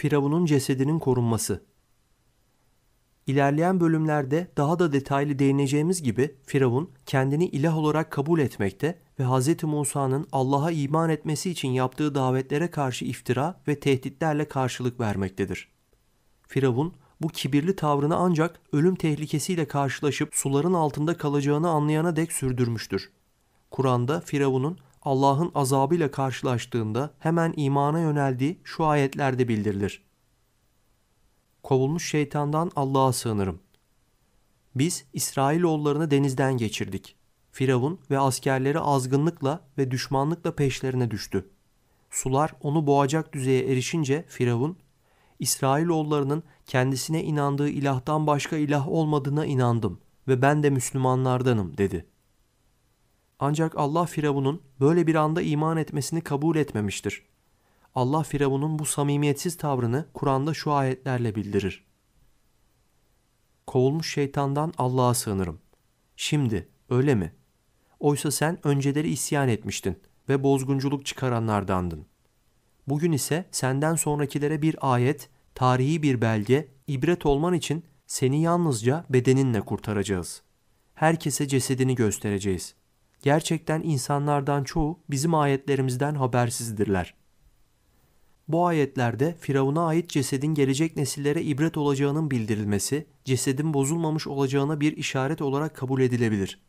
Firavun'un cesedinin korunması. İlerleyen bölümlerde daha da detaylı değineceğimiz gibi Firavun kendini ilah olarak kabul etmekte ve Hz. Musa'nın Allah'a iman etmesi için yaptığı davetlere karşı iftira ve tehditlerle karşılık vermektedir. Firavun bu kibirli tavrını ancak ölüm tehlikesiyle karşılaşıp suların altında kalacağını anlayana dek sürdürmüştür. Kur'an'da Firavun'un Allah'ın azabıyla karşılaştığında hemen imana yöneldiği şu ayetlerde bildirilir. Kovulmuş şeytandan Allah'a sığınırım. Biz İsrailoğullarını denizden geçirdik. Firavun ve askerleri azgınlıkla ve düşmanlıkla peşlerine düştü. Sular onu boğacak düzeye erişince Firavun, İsrailoğullarının kendisine inandığı ilahtan başka ilah olmadığına inandım ve ben de Müslümanlardanım dedi.'' Ancak Allah Firavun'un böyle bir anda iman etmesini kabul etmemiştir. Allah Firavun'un bu samimiyetsiz tavrını Kur'an'da şu ayetlerle bildirir. Kovulmuş şeytandan Allah'a sığınırım. Şimdi öyle mi? Oysa sen önceleri isyan etmiştin ve bozgunculuk çıkaranlardandın. Bugün ise senden sonrakilere bir ayet, tarihi bir belge, ibret olman için seni yalnızca bedeninle kurtaracağız. Herkese cesedini göstereceğiz.'' Gerçekten insanlardan çoğu bizim ayetlerimizden habersizdirler. Bu ayetlerde Firavun'a ait cesedin gelecek nesillere ibret olacağının bildirilmesi, cesedin bozulmamış olacağına bir işaret olarak kabul edilebilir.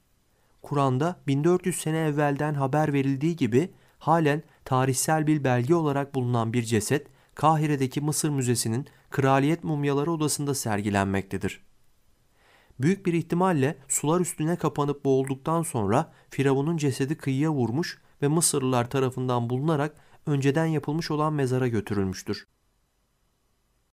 Kur'an'da 1400 sene evvelden haber verildiği gibi halen tarihsel bir belge olarak bulunan bir ceset Kahire'deki Mısır Müzesi'nin Kraliyet Mumyaları Odası'nda sergilenmektedir. Büyük bir ihtimalle sular üstüne kapanıp boğulduktan sonra Firavun'un cesedi kıyıya vurmuş ve Mısırlılar tarafından bulunarak önceden yapılmış olan mezara götürülmüştür.